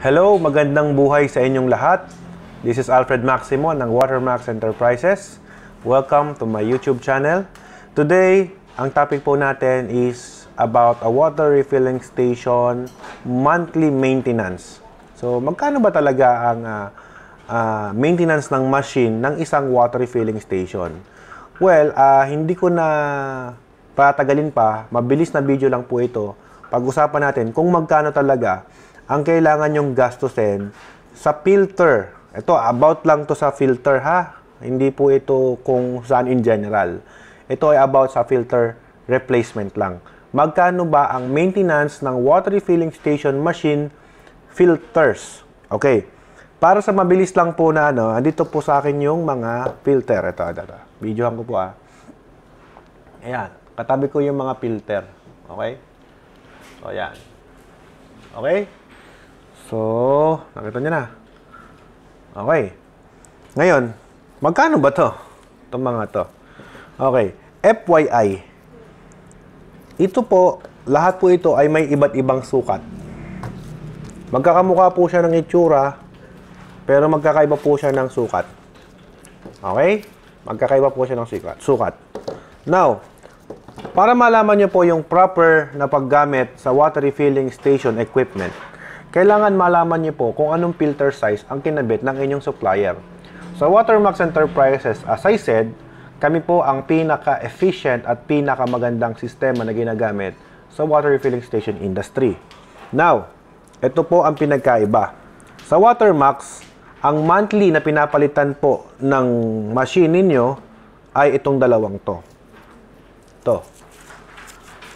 Hello, magandang buhay sa inyong lahat. This is Alfred Maximo ng Watermax Enterprises. Welcome to my YouTube channel. Today, ang topic po natin is about a water refilling station monthly maintenance. So, magkano ba talaga ang uh, uh, maintenance ng machine ng isang water refilling station? Well, uh, hindi ko na patagalin pa. Mabilis na video lang po ito. Pag-usapan natin kung magkano talaga ang kailangan yung gastusin sa filter. Ito, about lang to sa filter ha. Hindi po ito kung saan in general. Ito ay about sa filter replacement lang. Magkano ba ang maintenance ng water refilling station machine filters? Okay. Para sa mabilis lang po na ano, andito po sa akin yung mga filter. Ito, ito, ito. Videohan ko po ah. Ayan. Katabi ko yung mga filter. Okay? So, ayan. Okay? So, nakita nyo na. Okay. Ngayon, magkano ba to? Itong mga to. Okay. FYI. Ito po, lahat po ito ay may iba't ibang sukat. Magkakamukha po siya ng itsura, pero magkakaiba po siya ng sukat. Okay? Magkakaiba po siya ng sukat. Now, para malaman nyo po yung proper na paggamit sa water refilling station equipment, kailangan malaman niyo po kung anong filter size ang kinabit ng inyong supplier. Sa so, Watermax Enterprises, as I said, kami po ang pinaka-efficient at pinakamagandang sistema na ginagamit sa water refilling station industry. Now, ito po ang pinagkaiba. Sa Watermax, ang monthly na pinapalitan po ng machine ninyo ay itong dalawang to. To.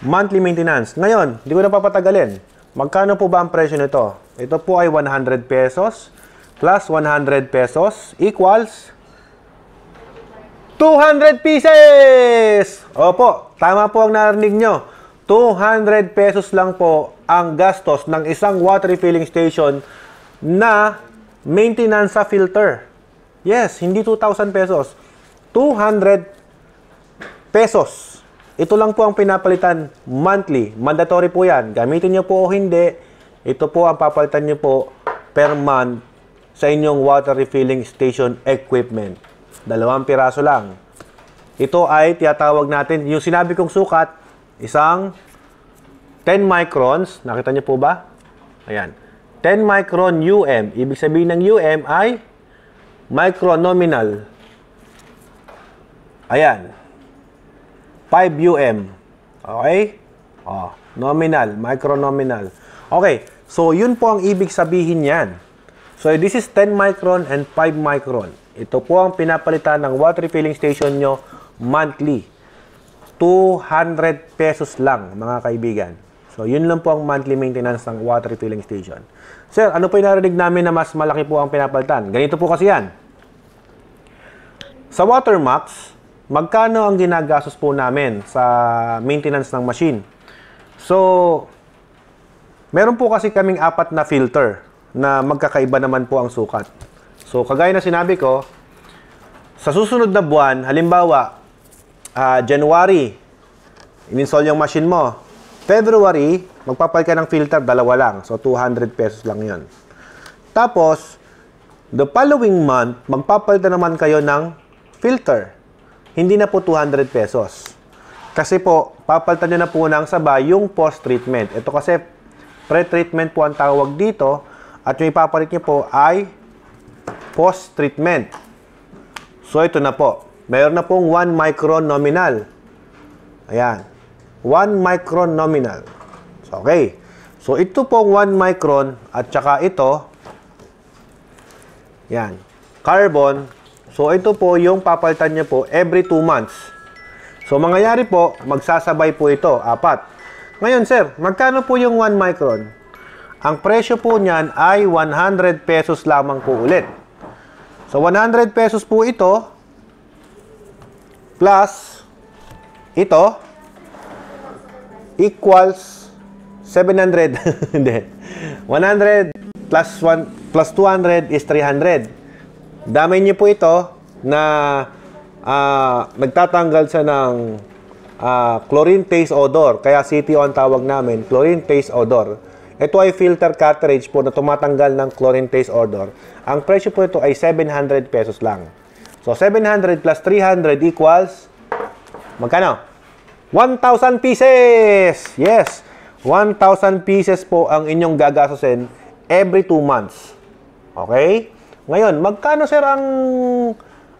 Monthly maintenance. Ngayon, hindi ko na papatagalin Magkano po ba ang presyo nito? Ito po ay 100 pesos plus 100 pesos equals 200 pieces! Opo, tama po ang narinig nyo. 200 pesos lang po ang gastos ng isang water refilling station na maintenance sa filter. Yes, hindi 2,000 pesos. 200 pesos ito lang po ang pinapalitan monthly. Mandatory po yan. Gamitin nyo po o hindi, ito po ang papalitan nyo po per month sa inyong water refilling station equipment. Dalawang piraso lang. Ito ay tiyatawag natin, yung sinabi kong sukat, isang 10 microns. Nakita nyo po ba? Ayan. 10 micron UM. Ibig sabihin ng UM ay micronominal. Ayan. 5UM. Okay? Oh, nominal, micronominal. Okay, so yun po ang ibig sabihin niyan. So this is 10 micron and 5 micron. Ito po ang pinapalitan ng water refilling station nyo monthly. 200 pesos lang mga kaibigan. So yun lang po ang monthly maintenance ng water refilling station. Sir, ano po yung narinig namin na mas malaki po ang pinapalitan? Ganito po kasi yan. Sa Watermax, magkano ang ginagastos po namin sa maintenance ng machine. So, meron po kasi kaming apat na filter na magkakaiba naman po ang sukat. So, kagaya na sinabi ko, sa susunod na buwan, halimbawa, uh, January, ininstall yung machine mo. February, magpapalit ka ng filter, dalawa lang. So, 200 pesos lang yon. Tapos, the following month, magpapalitan naman kayo ng filter hindi na po 200 pesos. Kasi po, papaltan nyo na po ng sabay yung post-treatment. Ito kasi pre-treatment po ang tawag dito at yung ipapalit nyo po ay post-treatment. So ito na po. Mayroon na pong 1 micron nominal. Ayan. 1 micron nominal. So, okay. So ito pong 1 micron at saka ito, yan, carbon, So, ito po yung papalitan niya po every 2 months. So, mangyayari po, magsasabay po ito, apat. Ngayon, sir, magkano po yung 1 micron? Ang presyo po niyan ay 100 pesos lamang po ulit. So, 100 pesos po ito plus ito equals 700. Hindi. 100 plus 1 plus 200 is 300. Damay niyo po ito na uh, ah, nagtatanggal sa ng uh, ah, chlorine taste odor. Kaya CTO ang tawag namin, chlorine taste odor. Ito ay filter cartridge po na tumatanggal ng chlorine taste odor. Ang presyo po ito ay 700 pesos lang. So, 700 plus 300 equals magkano? 1,000 pieces! Yes! 1,000 pieces po ang inyong gagastusin every 2 months. Okay? Ngayon, magkano sir ang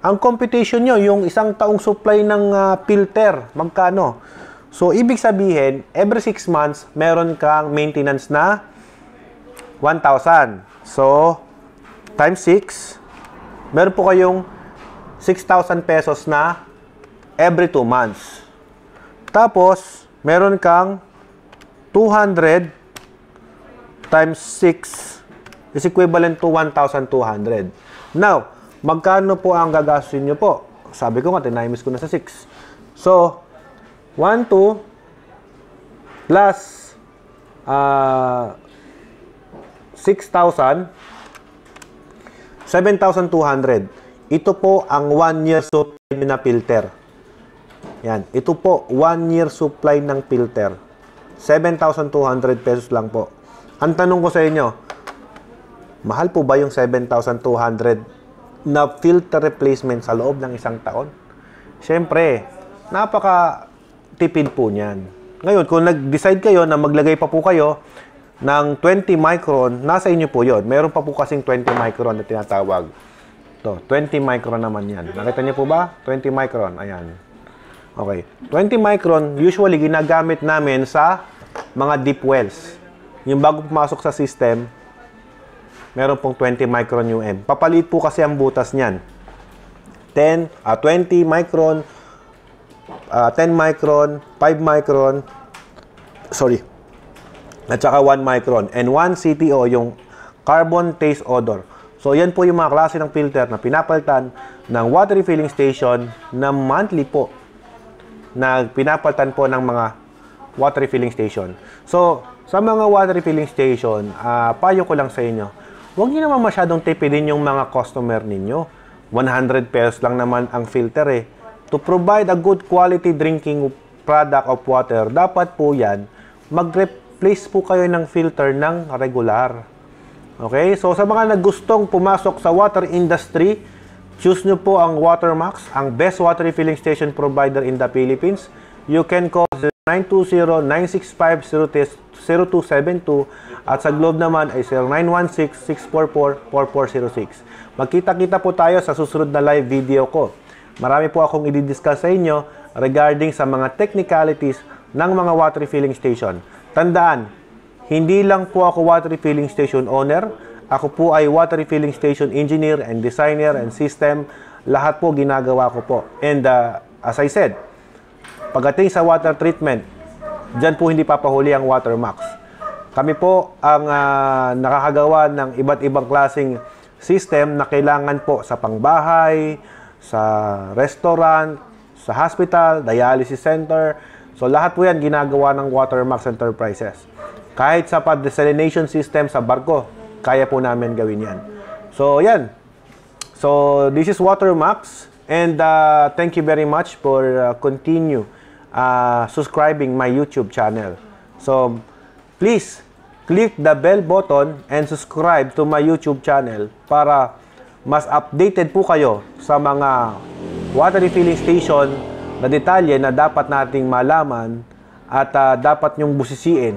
ang competition nyo, yung isang taong supply ng uh, filter, magkano? So, ibig sabihin, every 6 months, meron kang maintenance na 1,000. So, times 6, meron po kayong 6,000 pesos na every 2 months. Tapos, meron kang 200 times 6 is equivalent to 1,200. Now, magkano po ang gagastusin niyo po? Sabi ko nga, tinamis ko na sa 6. So, 1, 2 plus uh, 6,000 7,200. Ito po ang 1 year supply na filter. Yan. Ito po, 1 year supply ng filter. 7,200 pesos lang po. Ang tanong ko sa inyo, Mahal po ba yung 7,200 na filter replacement sa loob ng isang taon? Siyempre, napaka tipid po niyan. Ngayon, kung nag-decide kayo na maglagay pa po kayo ng 20 micron, nasa inyo po yon. Meron pa po kasing 20 micron na tinatawag. To, 20 micron naman yan. Nakita niyo po ba? 20 micron. Ayan. Okay. 20 micron, usually ginagamit namin sa mga deep wells. Yung bago pumasok sa system, meron pong 20 micron M. Papalit po kasi ang butas niyan. 10, uh, 20 micron, uh, ah, 10 micron, 5 micron, sorry, at saka 1 micron. And 1 CTO, yung carbon taste odor. So, yan po yung mga klase ng filter na pinapaltan ng water refilling station na monthly po na pinapaltan po ng mga water refilling station. So, sa mga water refilling station, uh, payo ko lang sa inyo, huwag niyo naman masyadong tipidin yung mga customer ninyo. 100 pesos lang naman ang filter eh. To provide a good quality drinking product of water, dapat po yan, mag-replace po kayo ng filter ng regular. Okay? So, sa mga nagustong pumasok sa water industry, choose nyo po ang Watermax, ang best water refilling station provider in the Philippines. You can call 920 965 0272 at sa Globe naman ay 0916-644-4406. Magkita-kita po tayo sa susunod na live video ko. Marami po akong i-discuss sa inyo regarding sa mga technicalities ng mga water refilling station. Tandaan, hindi lang po ako water refilling station owner, ako po ay water refilling station engineer and designer and system. Lahat po ginagawa ko po. And uh, as I said, pagdating sa water treatment, Diyan po hindi papahuli ang watermax. Kami po ang uh, nakakagawa ng iba't ibang klasing system na kailangan po sa pangbahay, sa restaurant, sa hospital, dialysis center. So lahat po yan ginagawa ng Watermax Enterprises. Kahit sa desalination system sa barko, kaya po namin gawin yan. So yan. So this is Watermax and uh, thank you very much for uh, continue uh, subscribing my YouTube channel. So, please, click the bell button and subscribe to my YouTube channel para mas updated po kayo sa mga water refilling station na detalye na dapat nating malaman at uh, dapat nyong busisiin.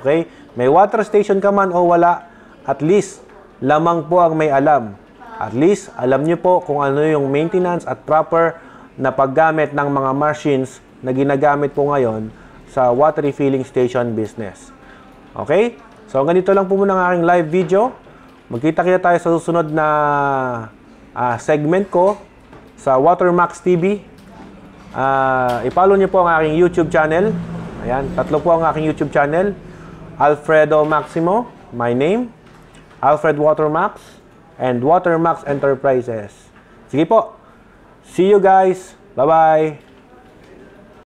Okay? May water station ka man o wala, at least lamang po ang may alam. At least alam nyo po kung ano yung maintenance at proper na paggamit ng mga machines na ginagamit po ngayon sa water refilling station business. Okay? So, ganito lang po muna ang aking live video. Magkita kita tayo sa susunod na uh, segment ko sa Watermax TV. Uh, ah, ipollow niyo po ang aking YouTube channel. Ayan, tatlo po ang aking YouTube channel. Alfredo Maximo, my name. Alfred Watermax and Watermax Enterprises. Sige po. See you guys. Bye-bye.